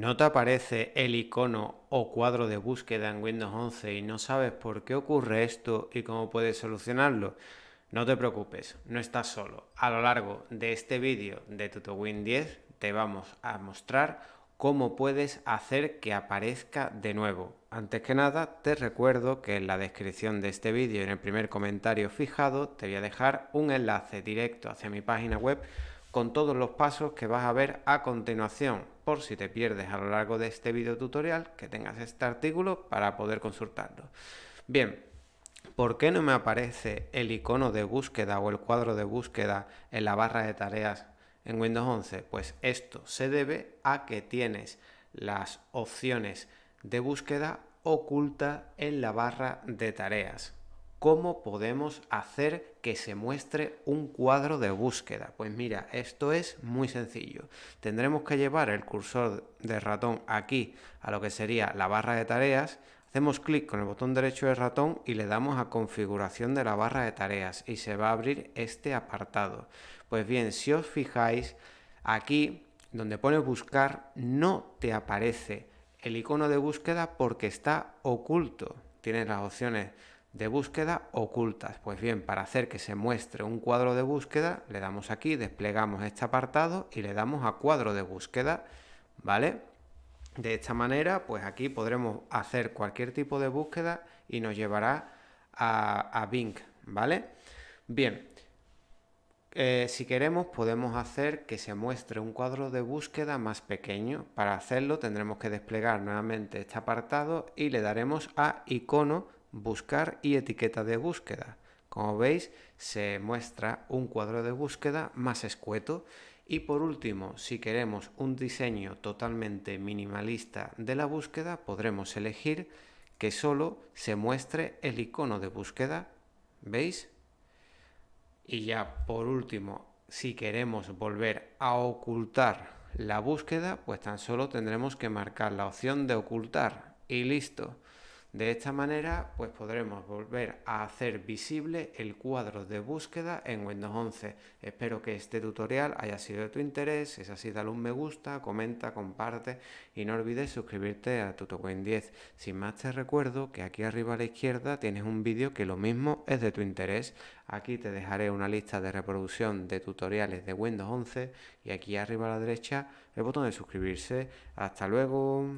¿No te aparece el icono o cuadro de búsqueda en Windows 11 y no sabes por qué ocurre esto y cómo puedes solucionarlo? No te preocupes, no estás solo. A lo largo de este vídeo de TutoWin 10 te vamos a mostrar cómo puedes hacer que aparezca de nuevo. Antes que nada, te recuerdo que en la descripción de este vídeo, y en el primer comentario fijado, te voy a dejar un enlace directo hacia mi página web con todos los pasos que vas a ver a continuación, por si te pierdes a lo largo de este video tutorial, que tengas este artículo para poder consultarlo. Bien, ¿por qué no me aparece el icono de búsqueda o el cuadro de búsqueda en la barra de tareas en Windows 11? Pues esto se debe a que tienes las opciones de búsqueda oculta en la barra de tareas. ¿Cómo podemos hacer que se muestre un cuadro de búsqueda? Pues mira, esto es muy sencillo. Tendremos que llevar el cursor de ratón aquí a lo que sería la barra de tareas. Hacemos clic con el botón derecho del ratón y le damos a configuración de la barra de tareas y se va a abrir este apartado. Pues bien, si os fijáis, aquí donde pone buscar no te aparece el icono de búsqueda porque está oculto. Tienes las opciones de búsqueda ocultas. Pues bien, para hacer que se muestre un cuadro de búsqueda, le damos aquí, desplegamos este apartado y le damos a cuadro de búsqueda, ¿vale? De esta manera, pues aquí podremos hacer cualquier tipo de búsqueda y nos llevará a, Bing, ¿vale? Bien, eh, si queremos podemos hacer que se muestre un cuadro de búsqueda más pequeño. Para hacerlo tendremos que desplegar nuevamente este apartado y le daremos a icono buscar y etiqueta de búsqueda. Como veis, se muestra un cuadro de búsqueda más escueto. Y por último, si queremos un diseño totalmente minimalista de la búsqueda, podremos elegir que solo se muestre el icono de búsqueda. ¿Veis? Y ya por último, si queremos volver a ocultar la búsqueda, pues tan solo tendremos que marcar la opción de ocultar y listo. De esta manera, pues podremos volver a hacer visible el cuadro de búsqueda en Windows 11. Espero que este tutorial haya sido de tu interés. Si es así, dale un me gusta, comenta, comparte y no olvides suscribirte a tutocoin 10. Sin más, te recuerdo que aquí arriba a la izquierda tienes un vídeo que lo mismo es de tu interés. Aquí te dejaré una lista de reproducción de tutoriales de Windows 11 y aquí arriba a la derecha el botón de suscribirse. Hasta luego.